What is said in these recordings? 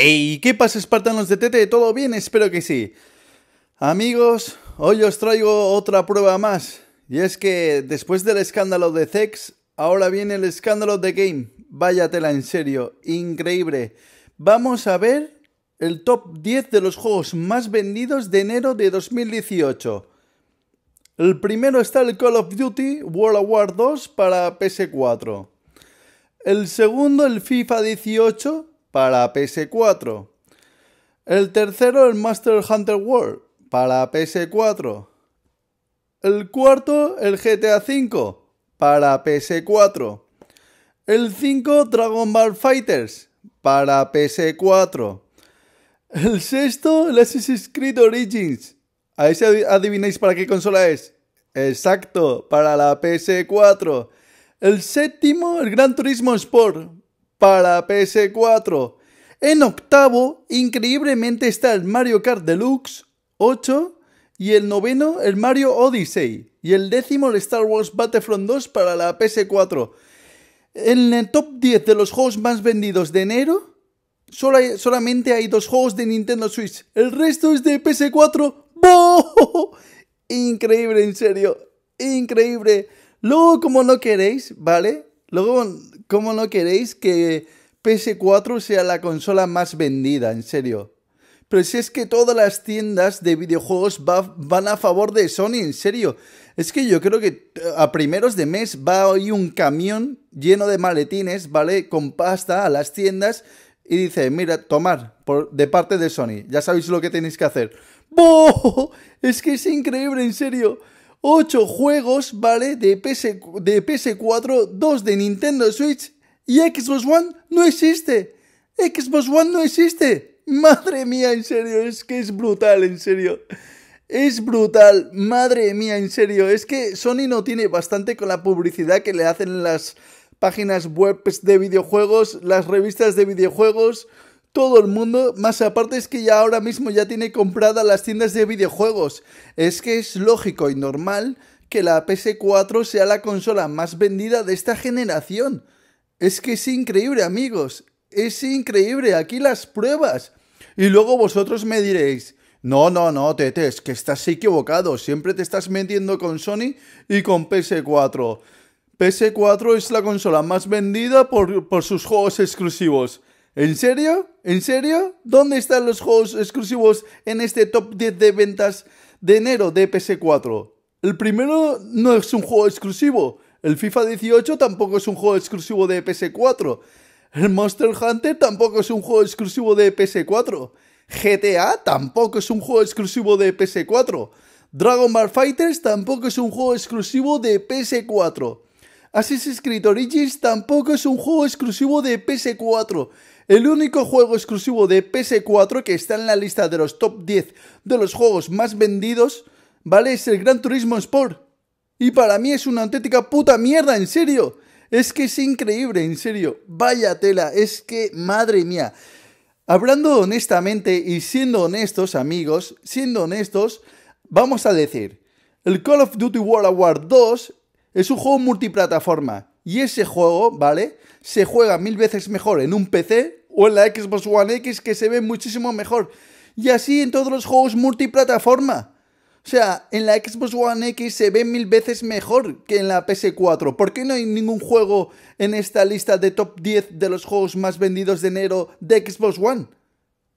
¡Hey! ¿Qué pasa, espartanos de Tete? ¿Todo bien? Espero que sí. Amigos, hoy os traigo otra prueba más. Y es que después del escándalo de Zex, ahora viene el escándalo de Game. Váyatela en serio, increíble. Vamos a ver el top 10 de los juegos más vendidos de enero de 2018. El primero está el Call of Duty World War 2 para PS4. El segundo, el FIFA 18 para PS4. El tercero, el Master Hunter World para PS4. El cuarto, el GTA V para PS4. El 5, Dragon Ball Fighters para PS4. El sexto, el Assassin's Creed Origins. A ese adivináis para qué consola es. Exacto, para la PS4. El séptimo, el Gran Turismo Sport para PS4. En octavo, increíblemente, está el Mario Kart Deluxe 8. Y el noveno, el Mario Odyssey. Y el décimo, el Star Wars Battlefront 2 para la PS4. En el top 10 de los juegos más vendidos de enero, solamente hay dos juegos de Nintendo Switch. El resto es de PS4. ¡Boo! Increíble, en serio. Increíble. Luego, como no queréis, ¿vale? Luego, ¿Cómo no queréis que PS4 sea la consola más vendida? En serio. Pero si es que todas las tiendas de videojuegos van a favor de Sony, en serio. Es que yo creo que eh, a primeros de mes va hoy un camión lleno de maletines, ¿vale? Con pasta a las tiendas y dice, mira, tomar por, de parte de Sony. Ya sabéis lo que tenéis que hacer. ¡Boh! Es que es increíble, en serio. 8 juegos, ¿vale? De, PS, de PS4, 2 de Nintendo Switch y Xbox One no existe. Xbox One no existe. Madre mía, en serio, es que es brutal, en serio. Es brutal, madre mía, en serio. Es que Sony no tiene bastante con la publicidad que le hacen las páginas web de videojuegos, las revistas de videojuegos todo el mundo, más aparte es que ya ahora mismo ya tiene comprada las tiendas de videojuegos. Es que es lógico y normal que la PS4 sea la consola más vendida de esta generación. Es que es increíble, amigos. Es increíble, aquí las pruebas. Y luego vosotros me diréis, no, no, no, Tete, es que estás equivocado. Siempre te estás metiendo con Sony y con PS4. PS4 es la consola más vendida por sus juegos exclusivos. ¿En serio? ¿En serio? ¿Dónde están los juegos exclusivos en este top 10 de ventas de enero de PS4? El primero no es un juego exclusivo. El FIFA 18 tampoco es un juego exclusivo de PS4. El Monster Hunter tampoco es un juego exclusivo de PS4. GTA tampoco es un juego exclusivo de PS4. Dragon Ball Fighters tampoco es un juego exclusivo de PS4. Assassin's Creed Origins tampoco es un juego exclusivo de PS4 el único juego exclusivo de PS4 que está en la lista de los top 10 de los juegos más vendidos, ¿vale? Es el Gran Turismo Sport. Y para mí es una auténtica puta mierda, en serio. Es que es increíble, en serio. Vaya tela, es que madre mía. Hablando honestamente y siendo honestos, amigos, siendo honestos, vamos a decir, el Call of Duty World War 2 es un juego multiplataforma y ese juego, ¿vale? Se juega mil veces mejor en un PC o en la Xbox One X que se ve muchísimo mejor. Y así en todos los juegos multiplataforma. O sea, en la Xbox One X se ve mil veces mejor que en la PS4. ¿Por qué no hay ningún juego en esta lista de top 10 de los juegos más vendidos de enero de Xbox One?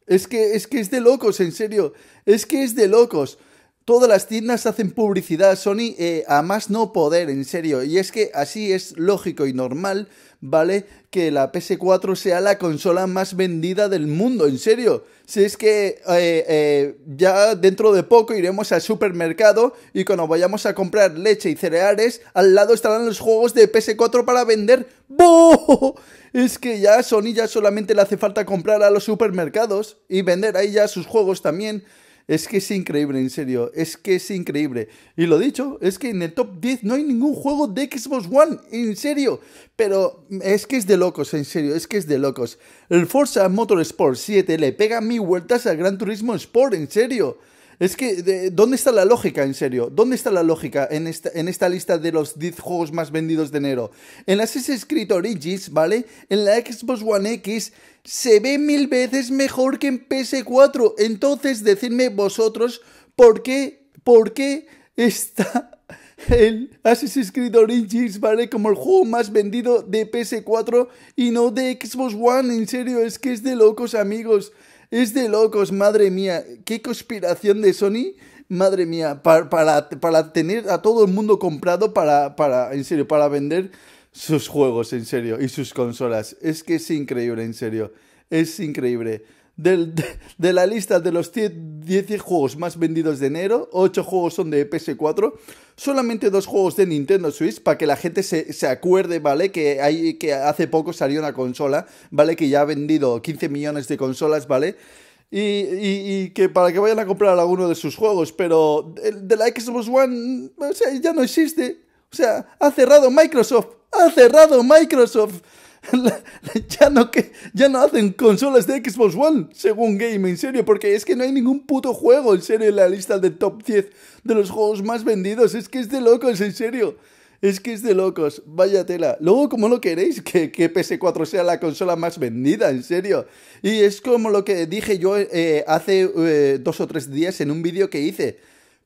Es que es, que es de locos, en serio. Es que es de locos. Todas las tiendas hacen publicidad Sony eh, a más no poder, en serio. Y es que así es lógico y normal, ¿vale? Que la PS4 sea la consola más vendida del mundo, en serio. Si es que eh, eh, ya dentro de poco iremos al supermercado y cuando vayamos a comprar leche y cereales, al lado estarán los juegos de PS4 para vender. ¡Boo! Es que ya Sony ya solamente le hace falta comprar a los supermercados y vender ahí ya sus juegos también. Es que es increíble, en serio. Es que es increíble. Y lo dicho, es que en el top 10 no hay ningún juego de Xbox One. En serio. Pero es que es de locos, en serio. Es que es de locos. El Forza Motorsport 7 le pega mil vueltas al Gran Turismo Sport. En serio. Es que, ¿dónde está la lógica, en serio? ¿Dónde está la lógica en esta, en esta lista de los 10 juegos más vendidos de enero? En Assassin's Creed Origins, ¿vale? En la Xbox One X se ve mil veces mejor que en PS4. Entonces, decidme vosotros por qué, por qué está el Assassin's Creed Origins, ¿vale? Como el juego más vendido de PS4 y no de Xbox One. En serio, es que es de locos, amigos. Es de locos, madre mía. Qué conspiración de Sony, madre mía, para, para, tener a todo el mundo comprado para, para, en serio, para vender sus juegos, en serio, y sus consolas. Es que es increíble, en serio. Es increíble de, la lista de los 10, juegos más vendidos de enero, 8 juegos son de PS4, solamente dos juegos de Nintendo Switch para que la gente se, acuerde, ¿vale? Que, hay, que hace poco salió una consola, ¿vale? Que ya ha vendido 15 millones de consolas, ¿vale? Y, que para que vayan a comprar alguno de sus juegos, pero de, de la Xbox One, o sea, ya no existe. O sea, ha cerrado Microsoft, ha cerrado Microsoft. ya, no ya no hacen consolas de Xbox One, según Game, en serio, porque es que no hay ningún puto juego, en serio, en la lista de top 10 de los juegos más vendidos. Es que es de locos, en serio. Es que es de locos, vaya tela. Luego, ¿cómo lo queréis? Que, PS4 sea la consola más vendida, en serio. Y es como lo que dije yo eh, hace eh, dos o tres días en un vídeo que hice.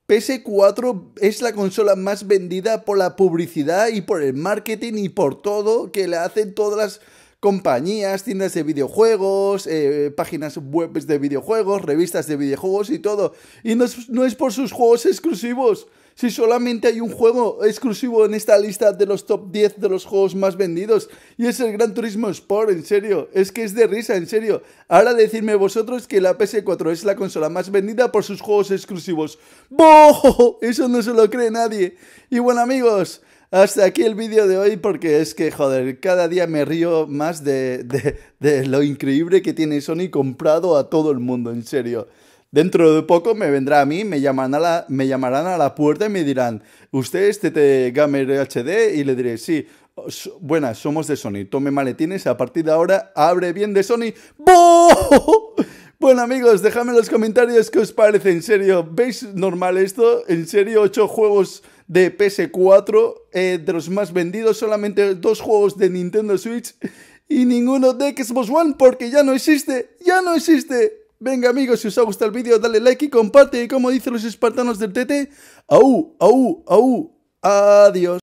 PS4 es la consola más vendida por la publicidad y por el marketing y por todo que le hacen todas las compañías, tiendas de videojuegos, eh, páginas web de videojuegos, revistas de videojuegos y todo. Y no es, por sus juegos exclusivos. Si solamente hay un juego exclusivo en esta lista de los top 10 de los juegos más vendidos, y es el Gran Turismo Sport, en serio, es que es de risa, en serio. Ahora decidme vosotros que la PS4 es la consola más vendida por sus juegos exclusivos. ¡Boh! Eso no se lo cree nadie. Y bueno amigos, hasta aquí el vídeo de hoy porque es que, joder, cada día me río más de, lo increíble que tiene Sony comprado a todo el mundo, en serio. Dentro de poco me vendrá a mí, me, a la, me llamarán a la puerta y me dirán, ¿usted es TT Gamer HD? Y le diré, sí, buenas, somos de Sony, tome maletines, a partir de ahora abre bien de Sony. Bueno amigos, dejadme en los comentarios qué os parece, en serio, ¿veis normal esto? En serio, ocho juegos de PS4, eh, de los más vendidos, solamente dos juegos de Nintendo Switch y ninguno de Xbox One porque ya no existe, ya no existe. Venga amigos, si os ha gustado el vídeo, dale like y comparte y como dicen los espartanos del TT, au, au, au, adiós.